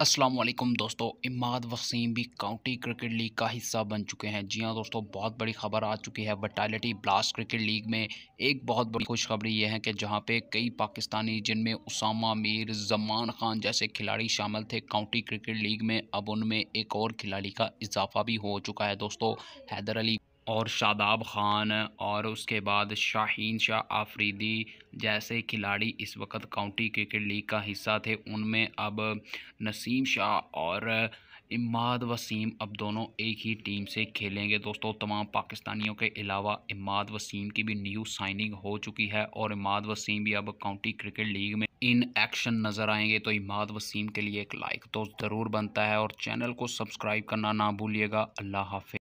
असलम दोस्तों इमाद वसीम भी county cricket league का हिस्सा बन चुके हैं जी हाँ दोस्तों बहुत बड़ी खबर आ चुकी है वटालिटी ब्लास्ट क्रिकेट लीग में एक बहुत बड़ी खुशखबरी यह है कि जहाँ पे कई पाकिस्तानी जिनमें उसामा मीर जमान खान जैसे खिलाड़ी शामिल थे काउंटी क्रिकेट लीग में अब उनमें एक और खिलाड़ी का इजाफा भी हो चुका है दोस्तों हैदर अली और शादाब खान और उसके बाद शाहीन शाह आफरीदी जैसे खिलाड़ी इस वक्त काउंटी क्रिकेट लीग का हिस्सा थे उनमें अब नसीम शाह और इमाद वसीम अब दोनों एक ही टीम से खेलेंगे दोस्तों तमाम पाकिस्तानियों के अलावा इमाद वसीम की भी न्यू साइनिंग हो चुकी है और इमाद वसीम भी अब काउंटी क्रिकेट लीग में इन एक्शन नज़र आएंगे तो इमाद वसीम के लिए एक लाइक तो ज़रूर बनता है और चैनल को सब्सक्राइब करना ना भूलिएगा अल्लाह हाफि